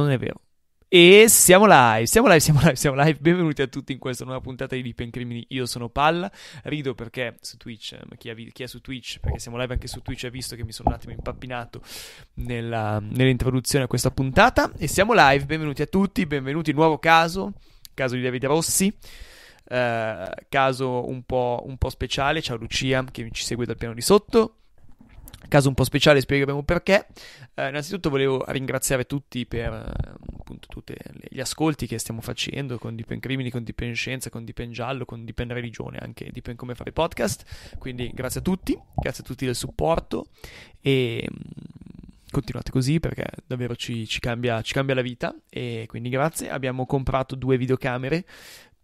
Non è vero. E siamo live, siamo live, siamo live, siamo live. Benvenuti a tutti in questa nuova puntata di Deep Crimini. Io sono Palla, rido perché su Twitch, eh, chi è, chi è, su Twitch, perché siamo live anche su Twitch, ha visto che mi sono un attimo impappinato nella, nell'introduzione a questa puntata. E siamo live, benvenuti a tutti, benvenuti. Nuovo caso, caso di Davide Rossi. Eh, caso un po', un po' speciale, ciao Lucia che ci segue dal piano di sotto caso un po' speciale, spiegheremo perché. Eh, innanzitutto volevo ringraziare tutti per eh, appunto tutti gli ascolti che stiamo facendo con Dipen Crimini, con Dipen Scienza, con Dipen Giallo, con Dipen Religione, anche Dipen Come Fare Podcast. Quindi grazie a tutti, grazie a tutti del supporto e mm, continuate così perché davvero ci, ci, cambia, ci cambia la vita e quindi grazie. Abbiamo comprato due videocamere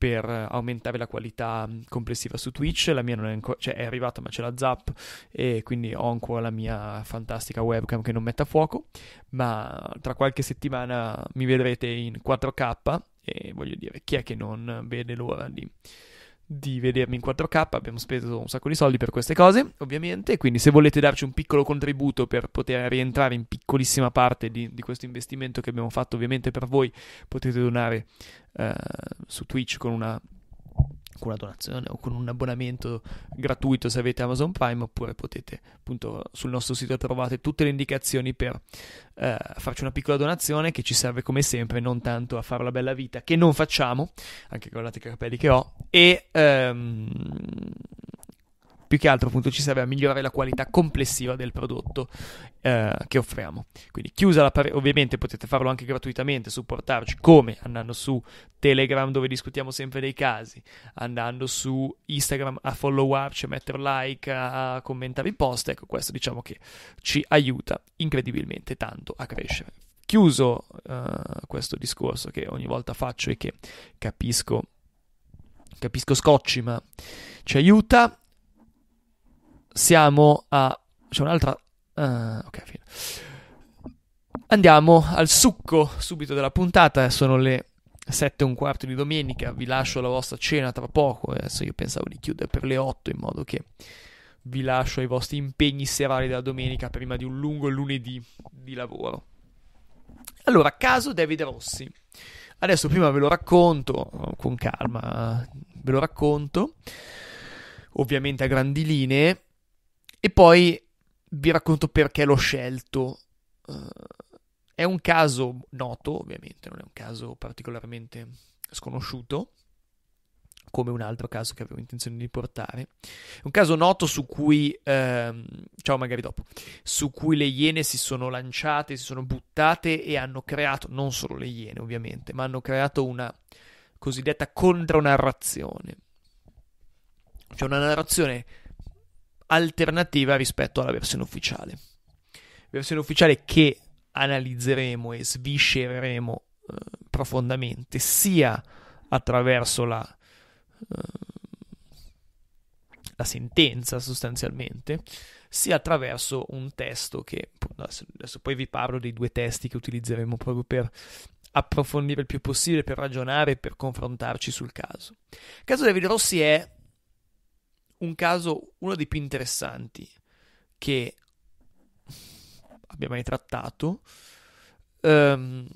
per aumentare la qualità complessiva su Twitch. La mia non è ancora, cioè è arrivata, ma c'è la Zap e quindi ho ancora la mia fantastica webcam che non mette a fuoco. Ma tra qualche settimana mi vedrete in 4K e voglio dire, chi è che non vede l'ora di di vedermi in 4K, abbiamo speso un sacco di soldi per queste cose, ovviamente, quindi se volete darci un piccolo contributo per poter rientrare in piccolissima parte di, di questo investimento che abbiamo fatto, ovviamente per voi potete donare eh, su Twitch con una con una donazione o con un abbonamento gratuito se avete Amazon Prime oppure potete appunto sul nostro sito trovate tutte le indicazioni per eh, farci una piccola donazione che ci serve come sempre non tanto a fare la bella vita che non facciamo anche guardate i capelli che ho e ehm, più che altro appunto ci serve a migliorare la qualità complessiva del prodotto eh, che offriamo. Quindi chiusa la parentesi, ovviamente potete farlo anche gratuitamente, supportarci come andando su Telegram dove discutiamo sempre dei casi, andando su Instagram a followarci, cioè a mettere like, a commentare i post, ecco questo diciamo che ci aiuta incredibilmente tanto a crescere. Chiuso uh, questo discorso che ogni volta faccio e che capisco, capisco scocci, ma ci aiuta siamo a... c'è un'altra... Uh, ok, fine. Andiamo al succo subito della puntata, eh, sono le 7 e un quarto di domenica, vi lascio la vostra cena tra poco, eh, adesso io pensavo di chiudere per le 8 in modo che vi lascio ai vostri impegni serali della domenica prima di un lungo lunedì di lavoro. Allora, caso David Rossi. Adesso prima ve lo racconto oh, con calma, ve lo racconto ovviamente a grandi linee e poi vi racconto perché l'ho scelto. Uh, è un caso noto, ovviamente, non è un caso particolarmente sconosciuto, come un altro caso che avevo intenzione di portare. Un caso noto su cui, ehm, ciao magari dopo, su cui le Iene si sono lanciate, si sono buttate e hanno creato, non solo le Iene ovviamente, ma hanno creato una cosiddetta contronarrazione. Cioè una narrazione alternativa rispetto alla versione ufficiale. Versione ufficiale che analizzeremo e sviscereremo eh, profondamente sia attraverso la, eh, la, sentenza sostanzialmente, sia attraverso un testo che adesso poi vi parlo dei due testi che utilizzeremo proprio per approfondire il più possibile, per ragionare per confrontarci sul caso. Il caso David Rossi è un caso, uno dei più interessanti che abbia mai trattato. Um,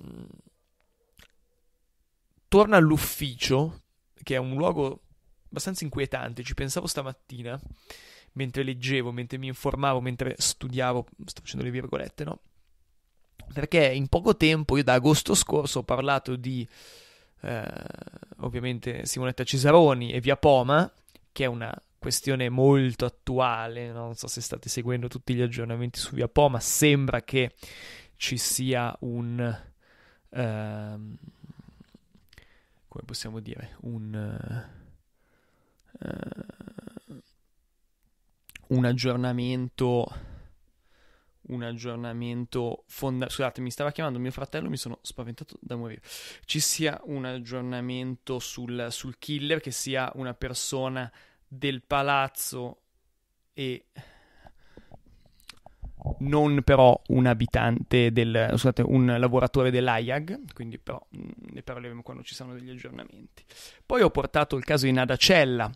torna all'ufficio, che è un luogo abbastanza inquietante, ci pensavo stamattina, mentre leggevo, mentre mi informavo, mentre studiavo, sto facendo le virgolette, no? Perché in poco tempo, io da agosto scorso ho parlato di, eh, ovviamente, Simonetta Cesaroni e Via Poma, che è una questione molto attuale, non so se state seguendo tutti gli aggiornamenti su Via Po, ma sembra che ci sia un... Ehm, come possiamo dire? Un... Eh, un aggiornamento un aggiornamento fondamentale. Scusate, mi stava chiamando mio fratello, mi sono spaventato da morire. Ci sia un aggiornamento sul, sul killer, che sia una persona del palazzo e non però un abitante del scusate, un lavoratore dell'AIAG, quindi però mm, ne parleremo quando ci saranno degli aggiornamenti. Poi ho portato il caso di Nadacella,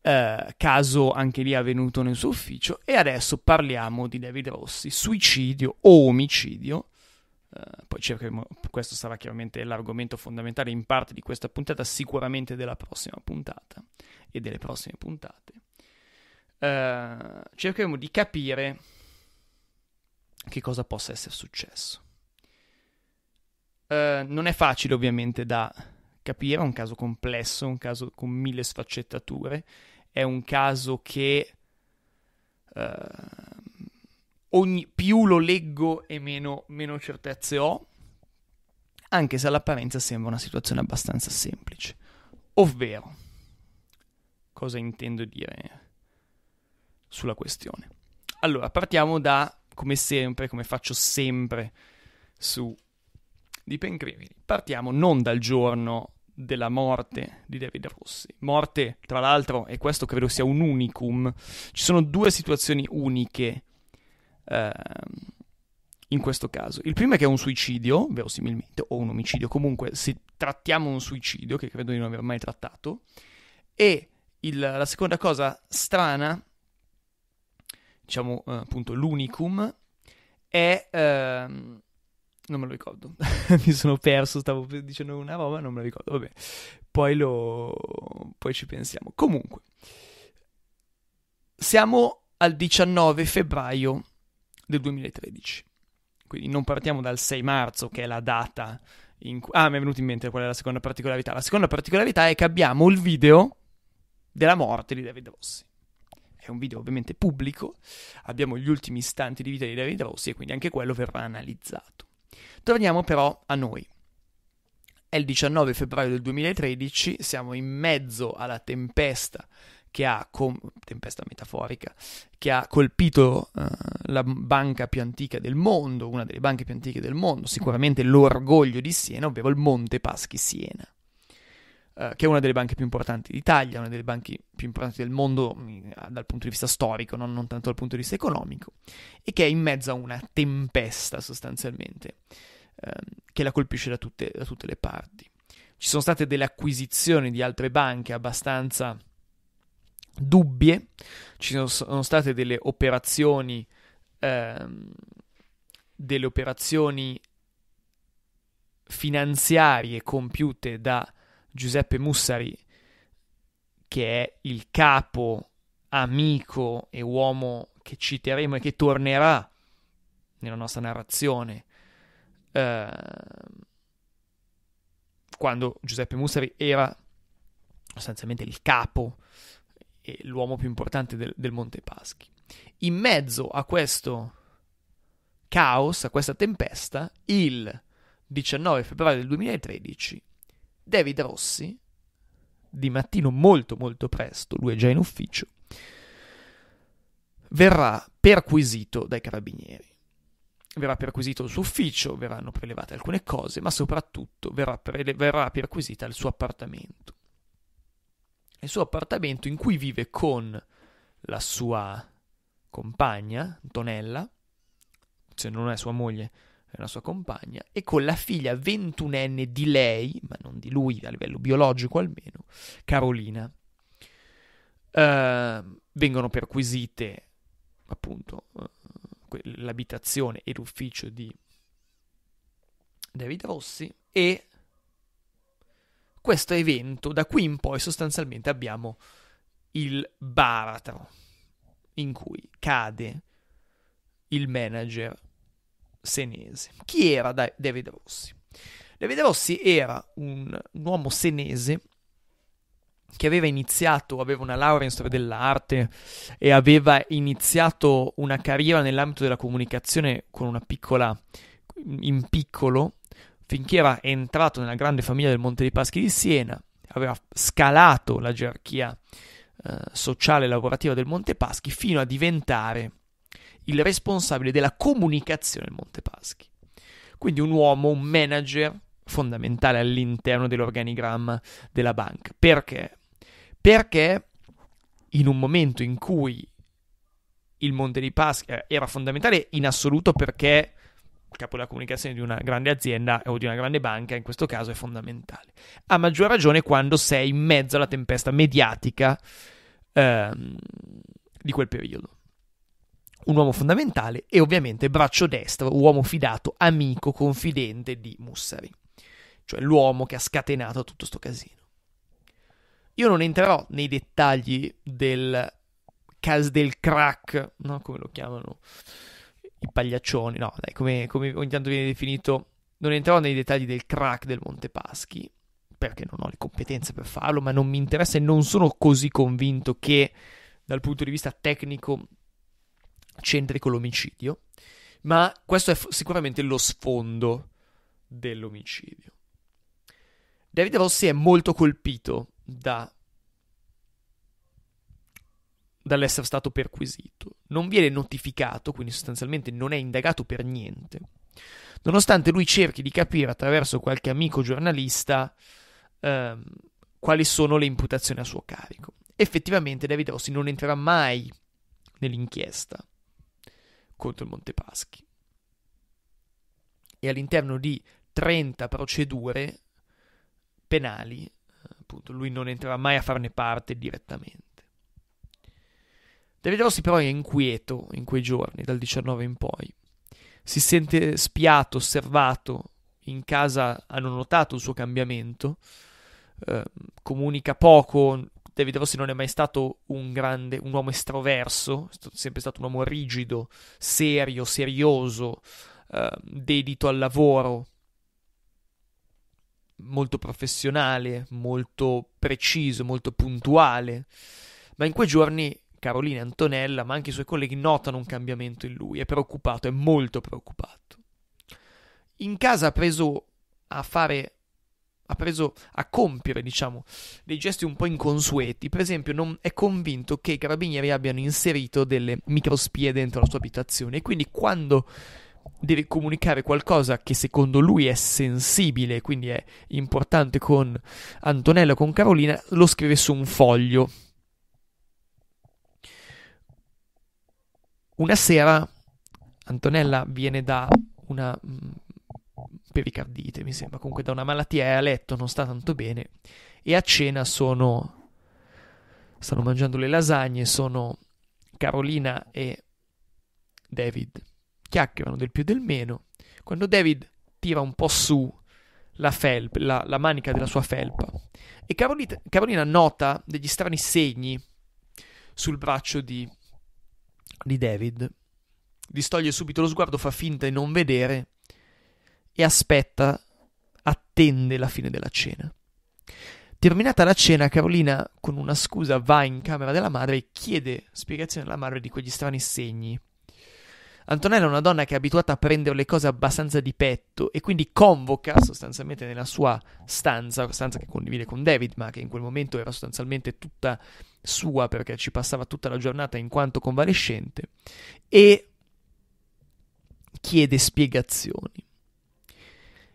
eh, caso anche lì avvenuto nel suo ufficio, e adesso parliamo di David Rossi, suicidio o omicidio eh, poi cercheremo, questo sarà chiaramente l'argomento fondamentale in parte di questa puntata, sicuramente della prossima puntata e delle prossime puntate. Uh, cercheremo di capire che cosa possa essere successo. Uh, non è facile ovviamente da capire, è un caso complesso, un caso con mille sfaccettature, è un caso che uh, ogni, più lo leggo e meno, meno certezze ho, anche se all'apparenza sembra una situazione abbastanza semplice. Ovvero, cosa intendo dire sulla questione? Allora, partiamo da, come sempre, come faccio sempre su Deep Crimini, partiamo non dal giorno della morte di David Rossi. Morte, tra l'altro, e questo credo sia un unicum, ci sono due situazioni uniche eh, in questo caso. Il primo è che è un suicidio, verosimilmente, o un omicidio, comunque se trattiamo un suicidio, che credo di non aver mai trattato, e il, la seconda cosa strana, diciamo eh, appunto l'unicum, è... Ehm, non me lo ricordo, mi sono perso, stavo dicendo una roba, non me lo ricordo, vabbè, poi, lo... poi ci pensiamo. Comunque, siamo al 19 febbraio del 2013. Quindi non partiamo dal 6 marzo, che è la data in cui... Ah, mi è venuto in mente qual è la seconda particolarità. La seconda particolarità è che abbiamo il video della morte di David Rossi. È un video ovviamente pubblico, abbiamo gli ultimi istanti di vita di David Rossi e quindi anche quello verrà analizzato. Torniamo però a noi. È il 19 febbraio del 2013, siamo in mezzo alla tempesta che ha, com- tempesta metaforica, che ha colpito uh, la banca più antica del mondo, una delle banche più antiche del mondo, sicuramente l'orgoglio di Siena, ovvero il Monte Paschi Siena, uh, che è una delle banche più importanti d'Italia, una delle banche più importanti del mondo mh, mm, dal punto di vista storico, non, non tanto dal punto di vista economico, e che è in mezzo a una tempesta sostanzialmente, uh, che la colpisce da tutte, da tutte le parti. Ci sono state delle acquisizioni di altre banche abbastanza dubbie, ci sono state delle operazioni, ehm, delle operazioni finanziarie compiute da Giuseppe Mussari, che è il capo, amico e uomo che citeremo e che tornerà nella nostra narrazione. Eh, quando Giuseppe Mussari era sostanzialmente il capo l'uomo più importante del, del Monte Paschi. In mezzo a questo caos, a questa tempesta, il 19 febbraio del 2013, David Rossi, di mattino molto molto presto, lui è già in ufficio, verrà perquisito dai carabinieri. Verrà perquisito il suo ufficio, verranno prelevate alcune cose, ma soprattutto verrà, prele- verrà perquisita il suo appartamento nel suo appartamento in cui vive con la sua compagna, Antonella, se non è sua moglie, è la sua compagna, e con la figlia ventunenne di lei, ma non di lui a livello biologico almeno, Carolina. Uh, vengono perquisite appunto uh, l'abitazione e l'ufficio di David Rossi e questo evento, da qui in poi sostanzialmente abbiamo il baratro in cui cade il manager senese. Chi era David Rossi? David Rossi era un, un uomo senese che aveva iniziato, aveva una laurea in storia dell'arte e aveva iniziato una carriera nell'ambito della comunicazione con una piccola, in piccolo, finché era entrato nella grande famiglia del Monte dei Paschi di Siena, aveva scalato la gerarchia eh, sociale e lavorativa del Monte Paschi fino a diventare il responsabile della comunicazione del Monte Paschi. Quindi un uomo, un manager fondamentale all'interno dell'organigramma della banca. Perché? Perché in un momento in cui il Monte dei Paschi eh, era fondamentale in assoluto perché capo della comunicazione di una grande azienda o di una grande banca, in questo caso è fondamentale. A maggior ragione quando sei in mezzo alla tempesta mediatica ehm, di quel periodo. Un uomo fondamentale e ovviamente braccio destro, uomo fidato, amico, confidente di Mussari, cioè l'uomo che ha scatenato tutto questo casino. Io non entrerò nei dettagli del, cas del crack, no? come lo chiamano, i pagliaccioni, no, dai, come, come ogni tanto viene definito, non entrerò nei dettagli del crack del Monte Paschi, perché non ho le competenze per farlo, ma non mi interessa e non sono così convinto che dal punto di vista tecnico c'entri con l'omicidio, ma questo è f- sicuramente lo sfondo dell'omicidio. David Rossi è molto colpito da dall'essere stato perquisito. Non viene notificato, quindi sostanzialmente non è indagato per niente. Nonostante lui cerchi di capire attraverso qualche amico giornalista ehm, quali sono le imputazioni a suo carico. Effettivamente David Rossi non entrerà mai nell'inchiesta contro il Montepaschi. E all'interno di 30 procedure penali, appunto, lui non entrerà mai a farne parte direttamente. De Rossi però è inquieto in quei giorni, dal 19 in poi. Si sente spiato, osservato, in casa hanno notato il suo cambiamento, eh, comunica poco, David Rossi non è mai stato un grande, un uomo estroverso, è stato, sempre stato un uomo rigido, serio, serioso, eh, dedito al lavoro, molto professionale, molto preciso, molto puntuale, ma in quei giorni Carolina Antonella, ma anche i suoi colleghi notano un cambiamento in lui, è preoccupato, è molto preoccupato. In casa ha preso a fare ha preso a compiere, diciamo, dei gesti un po' inconsueti. Per esempio, non è convinto che i carabinieri abbiano inserito delle microspie dentro la sua abitazione e quindi quando deve comunicare qualcosa che secondo lui è sensibile, quindi è importante con Antonella, con Carolina, lo scrive su un foglio Una sera Antonella viene da una mm, pericardite, mi sembra, comunque da una malattia, a letto, non sta tanto bene, e a cena sono... stanno mangiando le lasagne, sono Carolina e David. Chiacchierano del più e del meno. Quando David tira un po' su la, felpa, la, la manica della sua felpa e Carolina, Carolina nota degli strani segni sul braccio di di David. Distoglie subito lo sguardo, fa finta di non vedere e aspetta, attende la fine della cena. Terminata la cena, Carolina, con una scusa, va in camera della madre e chiede spiegazione alla madre di quegli strani segni Antonella è una donna che è abituata a prendere le cose abbastanza di petto e quindi convoca sostanzialmente nella sua stanza, stanza che condivide con David, ma che in quel momento era sostanzialmente tutta sua perché ci passava tutta la giornata in quanto convalescente, e chiede spiegazioni.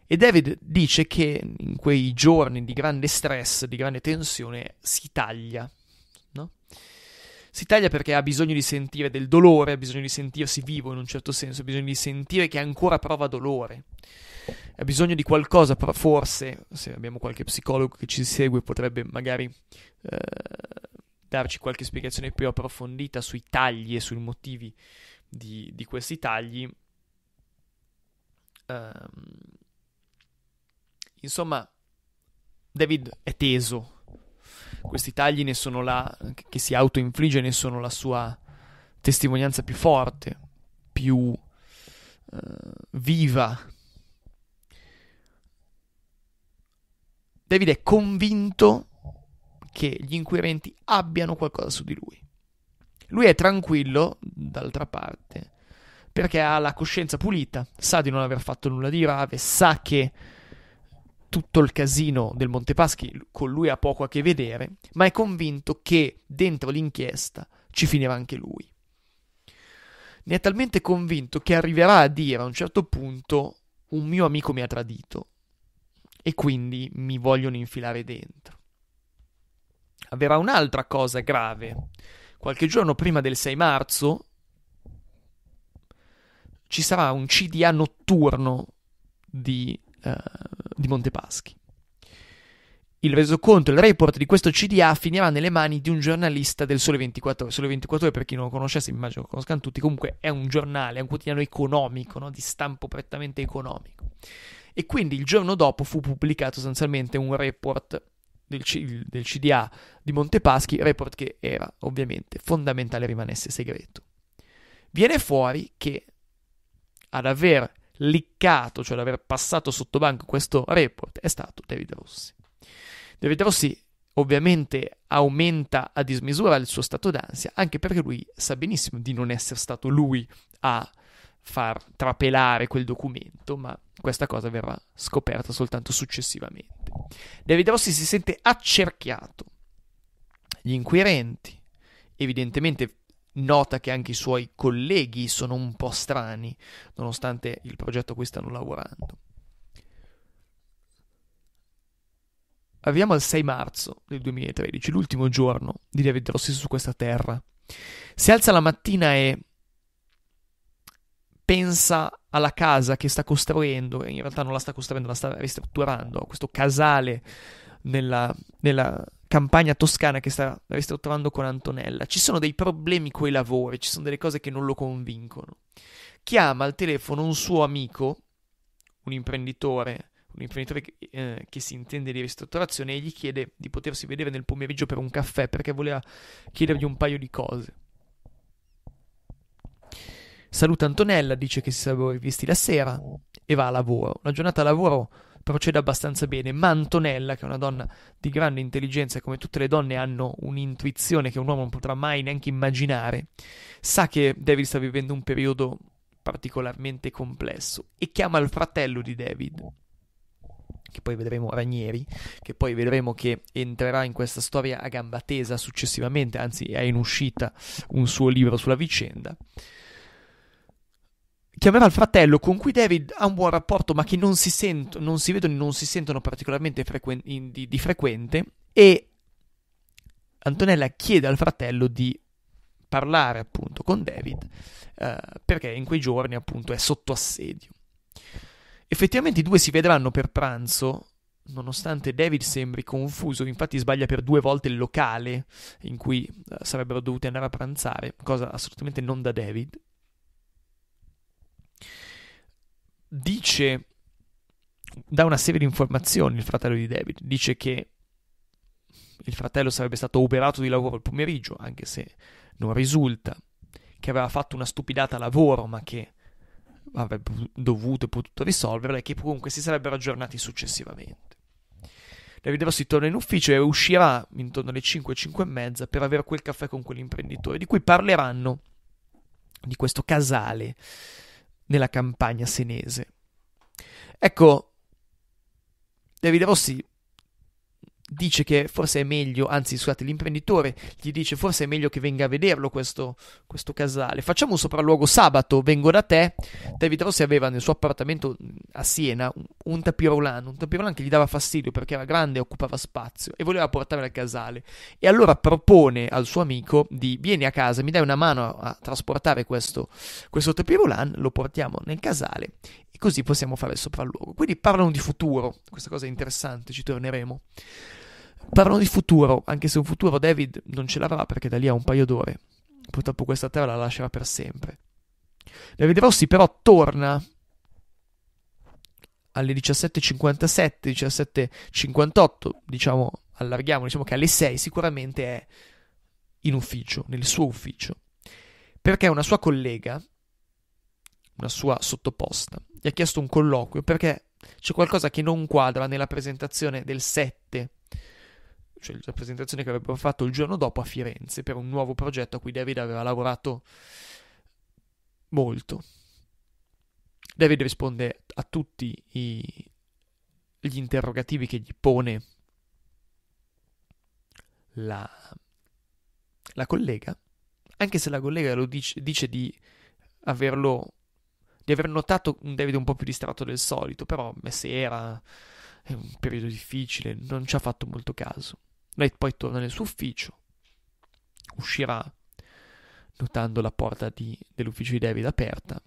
E David dice che in quei giorni di grande stress, di grande tensione, si taglia si taglia perché ha bisogno di sentire del dolore, ha bisogno di sentirsi vivo in un certo senso, ha bisogno di sentire che ancora prova dolore. Ha bisogno di qualcosa, forse, se abbiamo qualche psicologo che ci segue, potrebbe magari eh, darci qualche spiegazione più approfondita sui tagli e sui motivi di, di questi tagli. Um, insomma, David è teso questi tagli ne sono la, che si autoinfligge ne sono la sua testimonianza più forte, più eh, viva. David è convinto che gli inquirenti abbiano qualcosa su di lui. Lui è tranquillo, d'altra parte, perché ha la coscienza pulita, sa di non aver fatto nulla di grave, sa che tutto il casino del Montepaschi con lui ha poco a che vedere, ma è convinto che dentro l'inchiesta ci finirà anche lui. Ne è talmente convinto che arriverà a dire a un certo punto un mio amico mi ha tradito e quindi mi vogliono infilare dentro. Avverrà un'altra cosa grave. Qualche giorno prima del 6 marzo ci sarà un CDA notturno di, uh, di Montepaschi. Il resoconto, il report di questo CDA finirà nelle mani di un giornalista del Sole 24 Ore. Sole 24 Ore, per chi non lo conoscesse, immagino lo conoscano tutti, comunque è un giornale, è un quotidiano economico, no? di stampo prettamente economico. E quindi il giorno dopo fu pubblicato sostanzialmente un report del, C- del CDA di Montepaschi, report che era ovviamente fondamentale rimanesse segreto. Viene fuori che ad aver liccato, cioè l'aver passato sotto banco questo report, è stato David Rossi. David Rossi ovviamente aumenta a dismisura il suo stato d'ansia, anche perché lui sa benissimo di non essere stato lui a far trapelare quel documento, ma questa cosa verrà scoperta soltanto successivamente. David Rossi si sente accerchiato. Gli inquirenti, evidentemente Nota che anche i suoi colleghi sono un po' strani, nonostante il progetto a cui stanno lavorando. Arriviamo al 6 marzo del 2013, l'ultimo giorno di David Rossi su questa terra. Si alza la mattina e pensa alla casa che sta costruendo, in realtà non la sta costruendo, la sta ristrutturando, questo casale nella, nella campagna toscana che sta, ristrutturando con Antonella. Ci sono dei problemi coi lavori, ci sono delle cose che non lo convincono. Chiama al telefono un suo amico, un imprenditore, un imprenditore che, eh, che si intende di ristrutturazione, e gli chiede di potersi vedere nel pomeriggio per un caffè perché voleva chiedergli un paio di cose. Saluta Antonella, dice che si sarebbero rivisti la sera e va a lavoro. Una giornata a lavoro procede abbastanza bene, ma Antonella, che è una donna di grande intelligenza e come tutte le donne hanno un'intuizione che un uomo non potrà mai neanche immaginare, sa che David sta vivendo un periodo particolarmente complesso e chiama il fratello di David che poi vedremo Ranieri, che poi vedremo che entrerà in questa storia a gamba tesa successivamente, anzi è in uscita un suo libro sulla vicenda chiamerà il fratello con cui David ha un buon rapporto ma che non si, sento, non si vedono e non si sentono particolarmente frequen- in, di, di frequente e Antonella chiede al fratello di parlare appunto con David eh, perché in quei giorni appunto è sotto assedio. Effettivamente i due si vedranno per pranzo, nonostante David sembri confuso, infatti sbaglia per due volte il locale in cui eh, sarebbero dovuti andare a pranzare, cosa assolutamente non da David. dice, dà una serie di informazioni il fratello di David, dice che il fratello sarebbe stato oberato di lavoro il pomeriggio, anche se non risulta, che aveva fatto una stupidata lavoro, ma che avrebbe dovuto e potuto risolverla e che comunque si sarebbero aggiornati successivamente. David Rossi torna in ufficio e uscirà intorno alle 5, 5 e mezza per avere quel caffè con quell'imprenditore, di cui parleranno di questo casale nella campagna senese. Ecco, Davide Rossi dice che forse è meglio, anzi scusate, l'imprenditore gli dice forse è meglio che venga a vederlo questo, questo casale. Facciamo un sopralluogo sabato, vengo da te. David Rossi aveva nel suo appartamento mm, a Siena un, un tapirolan, un tapirolan che gli dava fastidio perché era grande e occupava spazio e voleva portarlo al casale. E allora propone al suo amico di vieni a casa, mi dai una mano a, a trasportare questo, questo tapirolan, lo portiamo nel casale e così possiamo fare il sopralluogo. Quindi parlano di futuro, questa cosa è interessante, ci torneremo. Parlano di futuro, anche se un futuro David non ce l'avrà perché da lì a un paio d'ore purtroppo questa terra la lascerà per sempre. David Rossi però torna alle 17.57, 17.58, diciamo, allarghiamo, diciamo che alle 6 sicuramente è in ufficio, nel suo ufficio, perché una sua collega, una sua sottoposta, gli ha chiesto un colloquio perché c'è qualcosa che non quadra nella presentazione del 7 cioè la presentazione che avrebbero fatto il giorno dopo a Firenze per un nuovo progetto a cui David aveva lavorato molto. David risponde a tutti i, gli interrogativi che gli pone la, la collega, anche se la collega lo dice, dice di averlo di aver notato un David un po' più distratto del solito, però era, è un periodo difficile, non ci ha fatto molto caso. Lei poi torna nel suo ufficio, uscirà notando la porta di, dell'ufficio di David aperta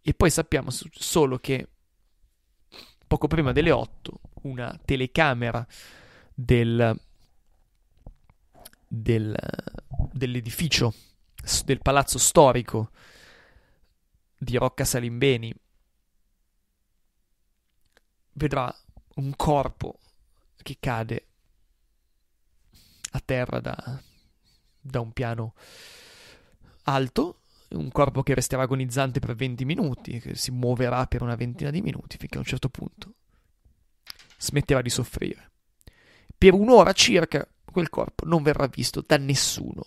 e poi sappiamo solo che poco prima delle 8 una telecamera del, del, dell'edificio del palazzo storico di Rocca Salimbeni vedrà un corpo che cade a terra da, da un piano alto, un corpo che resterà agonizzante per 20 minuti, che si muoverà per una ventina di minuti, finché a un certo punto smetterà di soffrire. Per un'ora circa quel corpo non verrà visto da nessuno,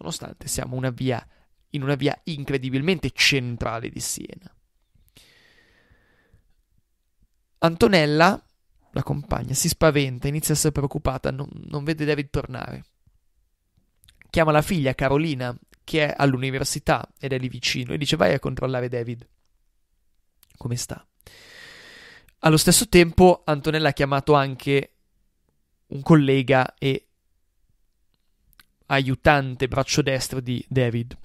nonostante siamo una via, in una via incredibilmente centrale di Siena. Antonella la compagna, si spaventa, inizia a essere preoccupata, non, non vede David tornare. Chiama la figlia Carolina, che è all'università ed è lì vicino, e dice vai a controllare David. Come sta? Allo stesso tempo Antonella ha chiamato anche un collega e aiutante braccio destro di David.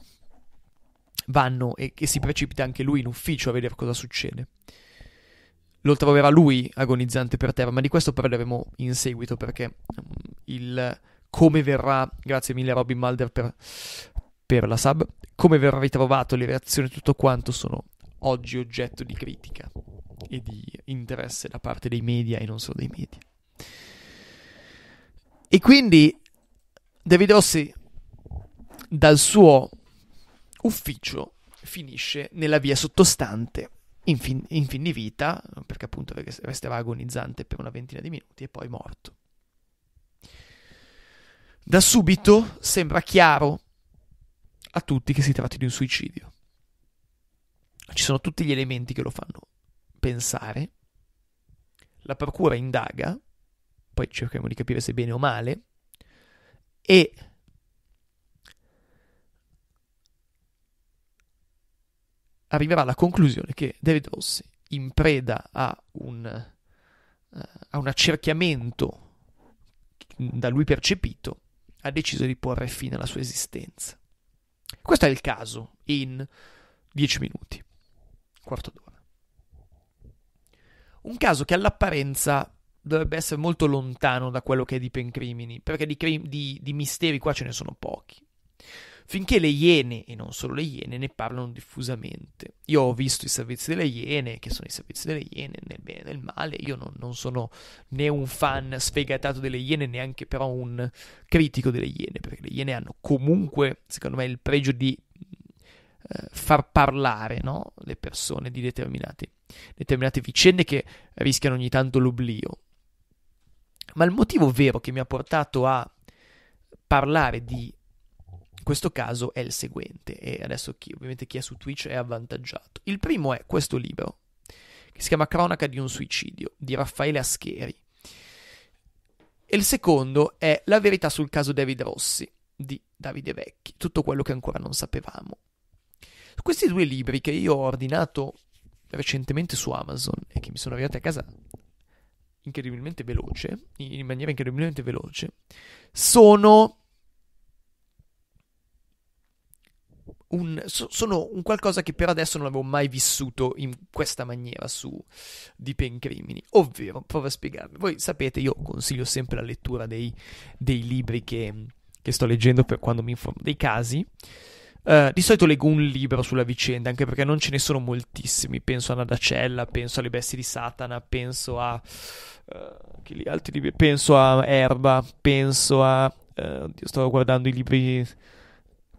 Vanno e, e si precipita anche lui in ufficio a vedere cosa succede lo troverà lui agonizzante per terra, ma di questo parleremo in seguito perché mm, il come verrà, grazie mille a Robin Mulder per, per la sub, come verrà ritrovato, le reazioni, tutto quanto sono oggi oggetto di critica e di interesse da parte dei media e non solo dei media. E quindi David Rossi dal suo ufficio finisce nella via sottostante in fin, in fin di vita, perché appunto restava agonizzante per una ventina di minuti e poi morto. Da subito sembra chiaro a tutti che si tratti di un suicidio. Ci sono tutti gli elementi che lo fanno pensare. La procura indaga, poi cerchiamo di capire se bene o male, e arriverà alla conclusione che David Rossi, in preda a un, eh, a un accerchiamento da lui percepito, ha deciso di porre fine alla sua esistenza. Questo è il caso in 10 minuti, quarto d'ora. Un caso che all'apparenza dovrebbe essere molto lontano da quello che è di Pencrimini, perché di, crim- di, di misteri qua ce ne sono pochi finché le Iene, e non solo le Iene, ne parlano diffusamente. Io ho visto i servizi delle Iene, che sono i servizi delle Iene, nel bene e nel male, io non, non sono né un fan sfegatato delle Iene, neanche però un critico delle Iene, perché le Iene hanno comunque, secondo me, il pregio di eh, far parlare no? le persone di determinate, vicende che rischiano ogni tanto l'oblio. Ma il motivo vero che mi ha portato a parlare di questo caso è il seguente, e adesso chi, ovviamente chi è su Twitch è avvantaggiato. Il primo è questo libro, che si chiama Cronaca di un suicidio, di Raffaele Ascheri. E il secondo è La verità sul caso David Rossi, di Davide Vecchi, tutto quello che ancora non sapevamo. Questi due libri che io ho ordinato recentemente su Amazon e che mi sono arrivati a casa incredibilmente veloce, in maniera incredibilmente veloce, sono un, so, sono un qualcosa che per adesso non avevo mai vissuto in questa maniera su di Pencrimini. Ovvero, provo a spiegarvi. Voi sapete, io consiglio sempre la lettura dei, dei libri che, che, sto leggendo per quando mi informo dei casi. Uh, di solito leggo un libro sulla vicenda, anche perché non ce ne sono moltissimi. Penso a Nadacella, penso alle bestie di Satana, penso a. Uh, altri libri? Penso a Erba, penso a. Uh, eh, sto guardando i libri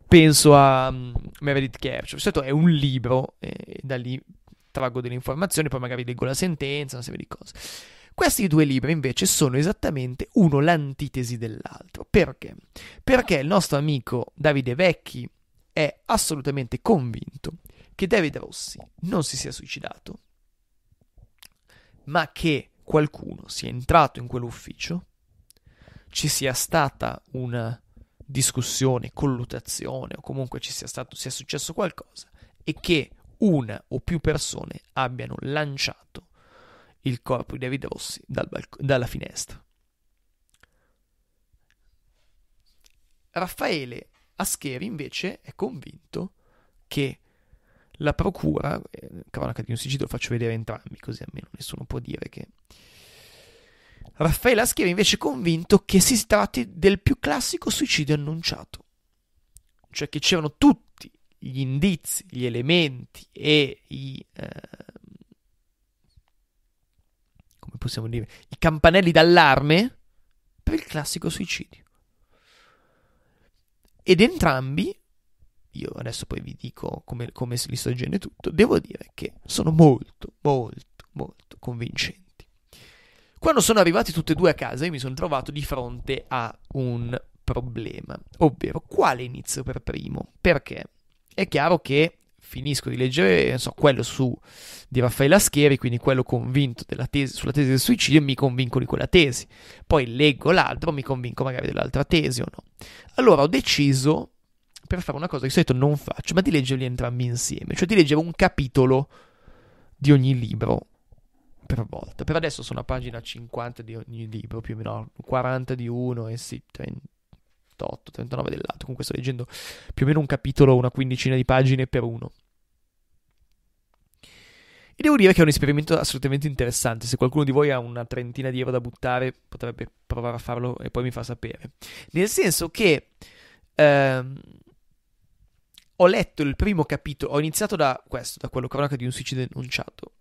penso a um, mm, Meredith Capture, certo è un libro e da lì traggo delle informazioni, poi magari leggo la sentenza, una serie di cose. Questi due libri invece sono esattamente uno l'antitesi dell'altro. Perché? Perché il nostro amico Davide Vecchi è assolutamente convinto che David Rossi non si sia suicidato, ma che qualcuno sia entrato in quell'ufficio, ci sia stata una discussione, collutazione o comunque ci sia stato, sia successo qualcosa e che una o più persone abbiano lanciato il corpo di David Rossi dal balc- dalla finestra. Raffaele Ascheri invece è convinto che la procura, eh, cronaca di un sigillo, lo faccio vedere entrambi così almeno nessuno può dire che Raffaele Aschiera invece è convinto che si tratti del più classico suicidio annunciato, cioè che c'erano tutti gli indizi, gli elementi e i... Eh, come possiamo dire? I campanelli d'allarme per il classico suicidio. Ed entrambi, io adesso poi vi dico come, come li sto leggendo tutto, devo dire che sono molto, molto, molto convincenti. Quando sono arrivati tutti e due a casa io mi sono trovato di fronte a un problema, ovvero quale inizio per primo? Perché è chiaro che finisco di leggere so, quello su, di Raffaele Ascheri, quindi quello convinto tesi, sulla tesi del suicidio, e mi convinco di quella tesi. Poi leggo l'altro, mi convinco magari dell'altra tesi o no. Allora ho deciso per fare una cosa che di solito non faccio, ma di leggerli entrambi insieme, cioè di leggere un capitolo di ogni libro per volta. Per adesso sono a pagina 50 di ogni libro, più o meno 40 di uno e sì, 38, 39 dell'altro. Comunque sto leggendo più o meno un capitolo, una quindicina di pagine per uno. E devo dire che è un esperimento assolutamente interessante. Se qualcuno di voi ha una trentina di euro da buttare, potrebbe provare a farlo e poi mi fa sapere. Nel senso che ehm, ho letto il primo capitolo, ho iniziato da questo, da quello cronaca di un suicidio denunciato.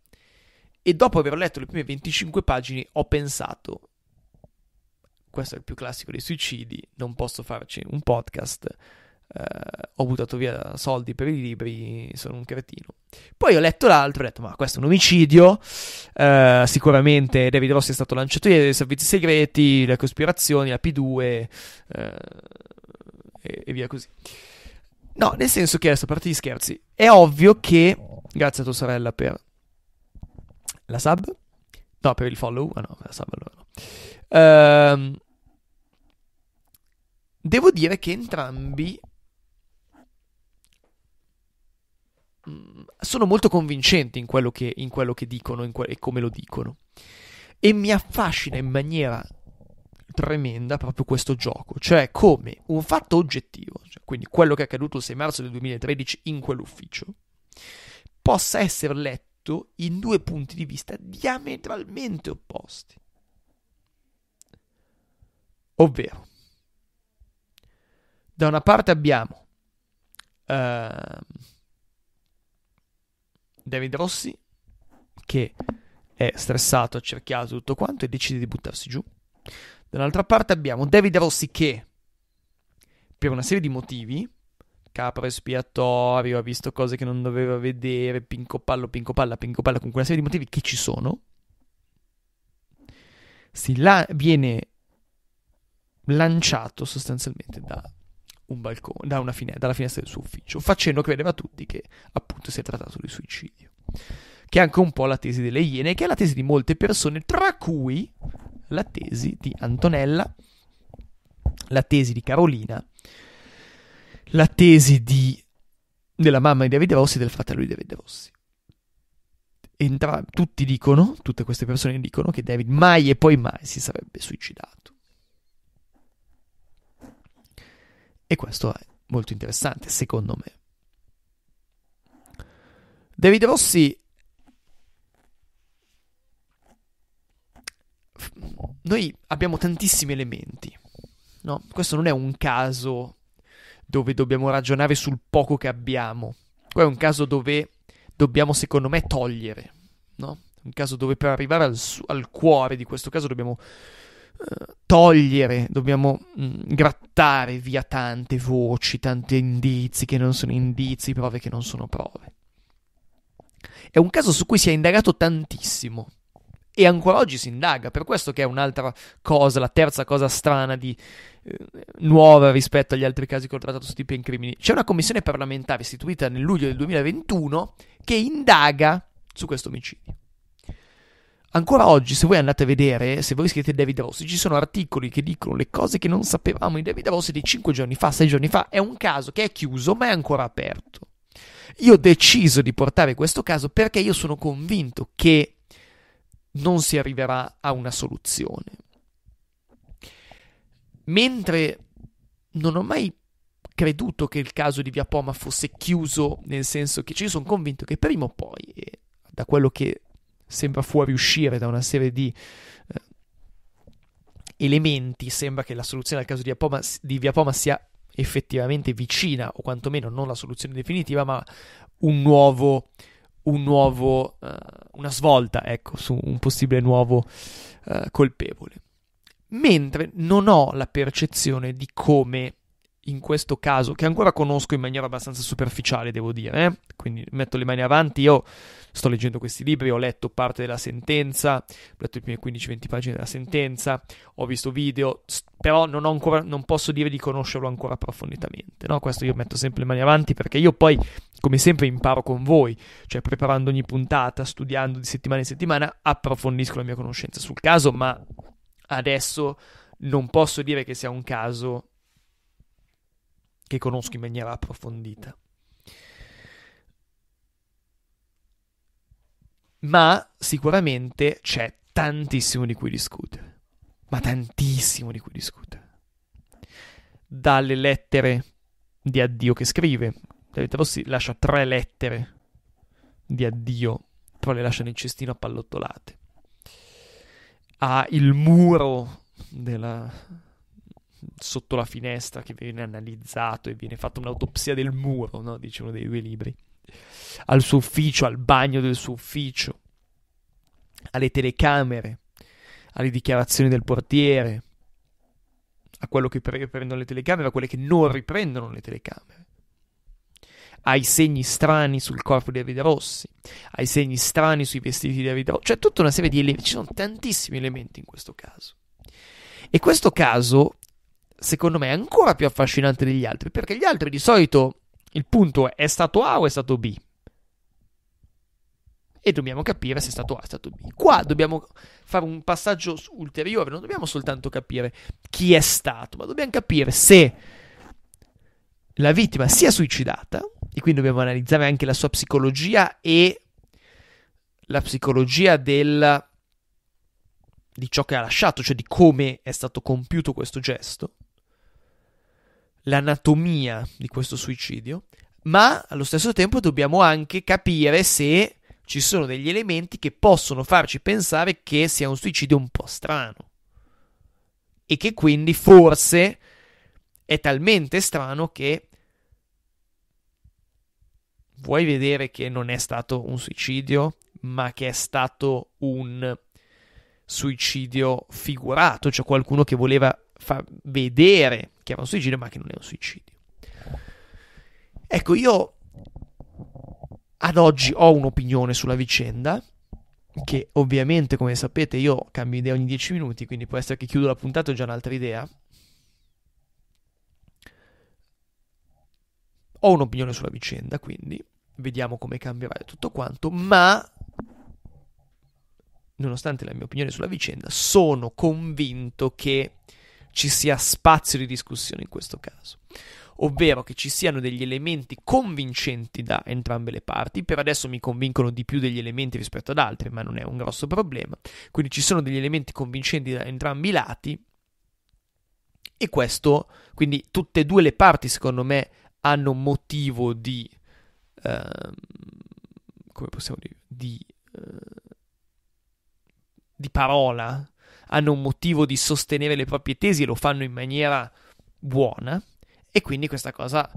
E dopo aver letto le prime 25 pagine ho pensato, questo è il più classico dei suicidi, non posso farci un podcast, eh, ho buttato via soldi per i libri, sono un cretino. Poi ho letto l'altro e ho detto, ma questo è un omicidio, eh, sicuramente David Rossi è stato lanciato ieri dai servizi segreti, le cospirazioni, la P2 eh, e, e via così. No, nel senso che adesso, a parte gli scherzi, è ovvio che... Grazie a tua sorella per la sub? No, per il follow, Ah no, la sub allora no. Ehm, devo dire che entrambi mm, sono molto convincenti in quello che, in quello che dicono que- e come lo dicono. E mi affascina in maniera tremenda proprio questo gioco, cioè come un fatto oggettivo, cioè quindi quello che è accaduto il 6 marzo del 2013 in quell'ufficio, possa essere letto detto in due punti di vista diametralmente opposti. Ovvero, da una parte abbiamo uh, David Rossi che è stressato, accerchiato tutto quanto e decide di buttarsi giù. Dall'altra parte abbiamo David Rossi che per una serie di motivi capro espiatorio, ha visto cose che non doveva vedere, pinco pallo, pinco palla, pinco palla, con quella serie di motivi che ci sono, si la- viene lanciato sostanzialmente da un balcone, da fine- dalla finestra del suo ufficio, facendo credere a tutti che appunto si è trattato di suicidio. Che è anche un po' la tesi delle Iene, che è la tesi di molte persone, tra cui la tesi di Antonella, la tesi di Carolina la tesi di, della mamma di David Rossi e del fratello di David Rossi. Entra, tutti dicono, tutte queste persone dicono che David mai e poi mai si sarebbe suicidato. E questo è molto interessante, secondo me. David Rossi noi abbiamo tantissimi elementi. No? Questo non è un caso dove dobbiamo ragionare sul poco che abbiamo. Qua è un caso dove dobbiamo, secondo me, togliere, no? Un caso dove per arrivare al, su- al cuore di questo caso dobbiamo eh, togliere, dobbiamo mm, grattare via tante voci, tanti indizi che non sono indizi, prove che non sono prove. È un caso su cui si è indagato tantissimo e ancora oggi si indaga, per questo che è un'altra cosa, la terza cosa strana di, eh, nuova rispetto agli altri casi che ho trattato su tipi in crimini. C'è una commissione parlamentare istituita nel luglio del 2021 che indaga su questo omicidio. Ancora oggi, se voi andate a vedere, se voi scrivete David Rossi, ci sono articoli che dicono le cose che non sapevamo di David Rossi di 5 giorni fa, 6 giorni fa. È un caso che è chiuso, ma è ancora aperto. Io ho deciso di portare questo caso perché io sono convinto che non si arriverà a una soluzione. Mentre non ho mai creduto che il caso di Via Poma fosse chiuso, nel senso che ci sono convinto che prima o poi, da quello che sembra fuoriuscire da una serie di eh, elementi, sembra che la soluzione al caso di Via, Poma, di Via Poma sia effettivamente vicina, o quantomeno non la soluzione definitiva, ma un nuovo un nuovo, uh, una svolta, ecco, su un possibile nuovo uh, colpevole. Mentre non ho la percezione di come in questo caso, che ancora conosco in maniera abbastanza superficiale, devo dire, eh? quindi metto le mani avanti, io sto leggendo questi libri, ho letto parte della sentenza, ho letto le prime 15-20 pagine della sentenza, ho visto video, però non, ancora, non posso dire di conoscerlo ancora approfonditamente, no? questo io metto sempre le mani avanti perché io poi, come sempre, imparo con voi, cioè preparando ogni puntata, studiando di settimana in settimana, approfondisco la mia conoscenza sul caso, ma adesso non posso dire che sia un caso che conosco in maniera approfondita. Ma sicuramente c'è tantissimo di cui discutere, ma tantissimo di cui discutere. Dalle lettere di addio che scrive, David Rossi lascia tre lettere di addio, però le lascia nel cestino appallottolate. Ha il muro della, sotto la finestra che viene analizzato e viene fatta un'autopsia del muro, no? dice uno dei due libri, al suo ufficio, al bagno del suo ufficio, alle telecamere, alle dichiarazioni del portiere, a quello che riprendono le telecamere, a quelle che non riprendono le telecamere, ai segni strani sul corpo di David Rossi, ai segni strani sui vestiti di David Rossi, cioè tutta una serie di elementi, ci sono tantissimi elementi in questo caso. E questo caso secondo me, ancora più affascinante degli altri, perché gli altri di solito il punto è, è stato A o è stato B? E dobbiamo capire se è stato A o è stato B. Qua dobbiamo fare un passaggio ulteriore, non dobbiamo soltanto capire chi è stato, ma dobbiamo capire se la vittima si è suicidata, e quindi dobbiamo analizzare anche la sua psicologia e la psicologia del, di ciò che ha lasciato, cioè di come è stato compiuto questo gesto l'anatomia di questo suicidio, ma allo stesso tempo dobbiamo anche capire se ci sono degli elementi che possono farci pensare che sia un suicidio un po' strano e che quindi forse è talmente strano che vuoi vedere che non è stato un suicidio, ma che è stato un suicidio figurato, cioè qualcuno che voleva fa vedere che è un suicidio, ma che non è un suicidio. Ecco, io ad oggi ho un'opinione sulla vicenda, che ovviamente, come sapete, io cambio idea ogni 10 minuti, quindi può essere che chiudo la puntata e ho già un'altra idea. Ho un'opinione sulla vicenda, quindi vediamo come cambierà tutto quanto, ma nonostante la mia opinione sulla vicenda, sono convinto che ci sia spazio di discussione in questo caso. Ovvero che ci siano degli elementi convincenti da entrambe le parti, per adesso mi convincono di più degli elementi rispetto ad altri, ma non è un grosso problema. Quindi ci sono degli elementi convincenti da entrambi i lati, e questo, quindi tutte e due le parti, secondo me, hanno motivo di... Uh, come possiamo dire? Di, uh, di parola hanno un motivo di sostenere le proprie tesi e lo fanno in maniera buona e quindi questa cosa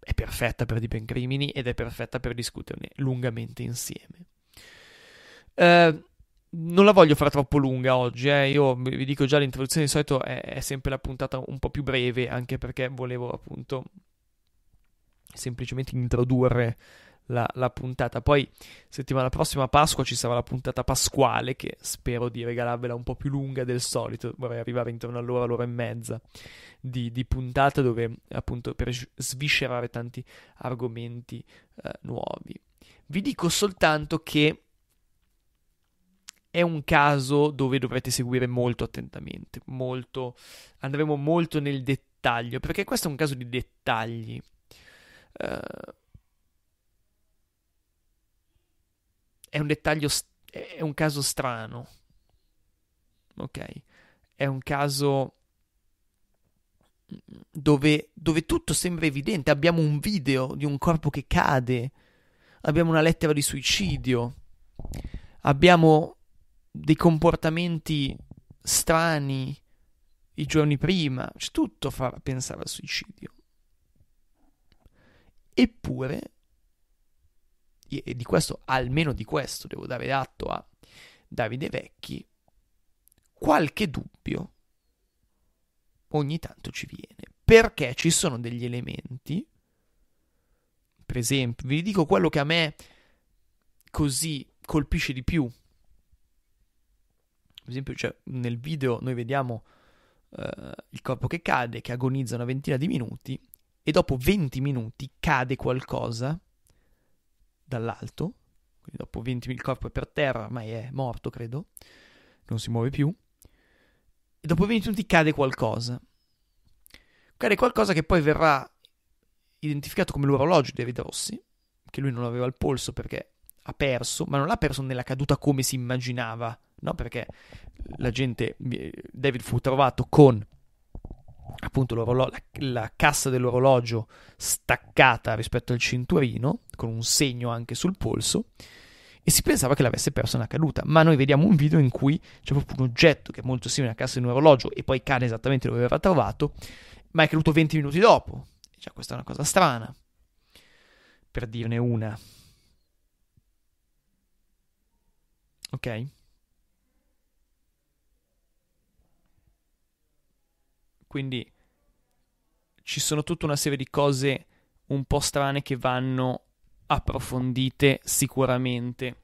è perfetta per Deep Crimini ed è perfetta per discuterne lungamente insieme. Eh, non la voglio fare troppo lunga oggi, eh. io vi dico già l'introduzione di solito è, è sempre la puntata un po' più breve anche perché volevo appunto semplicemente introdurre la, la, puntata. Poi settimana prossima a Pasqua ci sarà la puntata pasquale che spero di regalarvela un po' più lunga del solito, vorrei arrivare intorno all'ora, all'ora e mezza di, di puntata dove appunto per sviscerare tanti argomenti eh, nuovi. Vi dico soltanto che è un caso dove dovrete seguire molto attentamente, molto, andremo molto nel dettaglio, perché questo è un caso di dettagli. Uh, è un dettaglio, è un caso strano, ok? È un caso dove, dove tutto sembra evidente, abbiamo un video di un corpo che cade, abbiamo una lettera di suicidio, abbiamo dei comportamenti strani i giorni prima, tutto fa pensare al suicidio. Eppure e di questo, almeno di questo, devo dare atto a Davide Vecchi, qualche dubbio ogni tanto ci viene, perché ci sono degli elementi, per esempio, vi dico quello che a me così colpisce di più. Per esempio, cioè, nel video noi vediamo uh, il corpo che cade, che agonizza una ventina di minuti, e dopo 20 minuti cade qualcosa dall'alto, quindi dopo 20 minuti il corpo è per terra, ormai è morto credo, non si muove più, e dopo 20 minuti cade qualcosa. Cade qualcosa che poi verrà identificato come l'orologio di David Rossi, che lui non aveva il polso perché ha perso, ma non l'ha perso nella caduta come si immaginava, no? Perché la gente, eh, David fu trovato con appunto la cassa dell'orologio staccata rispetto al cinturino, con un segno anche sul polso, e si pensava che l'avesse persa una caduta, ma noi vediamo un video in cui c'è proprio un oggetto che è molto simile alla cassa di un orologio e poi cade esattamente dove aveva trovato, ma è caduto 20 minuti dopo. E cioè, già questa è una cosa strana. Per dirne una. Ok? Quindi ci sono tutta una serie di cose un po' strane che vanno approfondite sicuramente.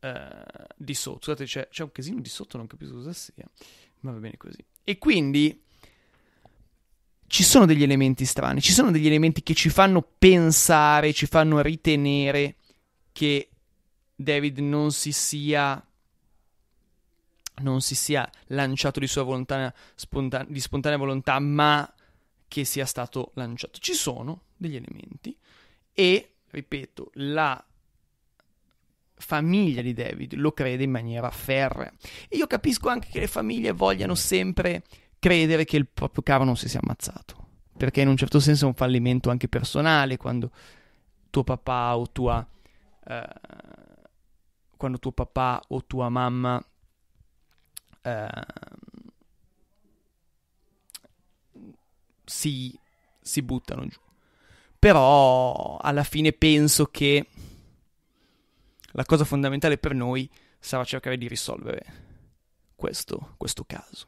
Uh, di sotto, scusate, c'è, c'è, un casino di sotto, non capisco cosa sia, ma va bene così. E quindi ci sono degli elementi strani, ci sono degli elementi che ci fanno pensare, ci fanno ritenere che David non si sia non si sia lanciato di sua volontà, spontan- di spontanea volontà, ma che sia stato lanciato. Ci sono degli elementi e, ripeto, la famiglia di David lo crede in maniera ferrea. E io capisco anche che le famiglie vogliano sempre credere che il proprio caro non si sia ammazzato, perché in un certo senso è un fallimento anche personale quando tuo papà o tua... Eh, quando tuo papà o tua mamma Ehm, si, si buttano giù. Però alla fine penso che la cosa fondamentale per noi sarà cercare di risolvere questo, questo caso.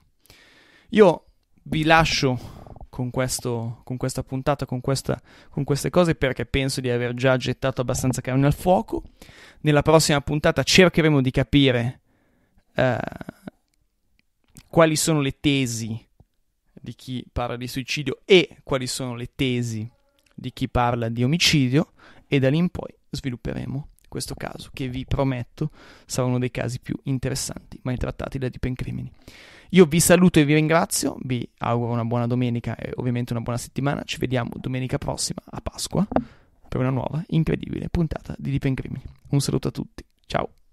Io vi lascio con, questo, con questa puntata, con, questa, con, queste cose, perché penso di aver già gettato abbastanza carne al fuoco. Nella prossima puntata cercheremo di capire eh, quali sono le tesi di chi parla di suicidio e quali sono le tesi di chi parla di omicidio e da lì in poi svilupperemo questo caso che vi prometto sarà uno dei casi più interessanti mai trattati da Deep in Crimini. Io vi saluto e vi ringrazio, vi auguro una buona domenica e ovviamente una buona settimana, ci vediamo domenica prossima a Pasqua per una nuova incredibile puntata di Deep in Crimini. Un saluto a tutti, ciao!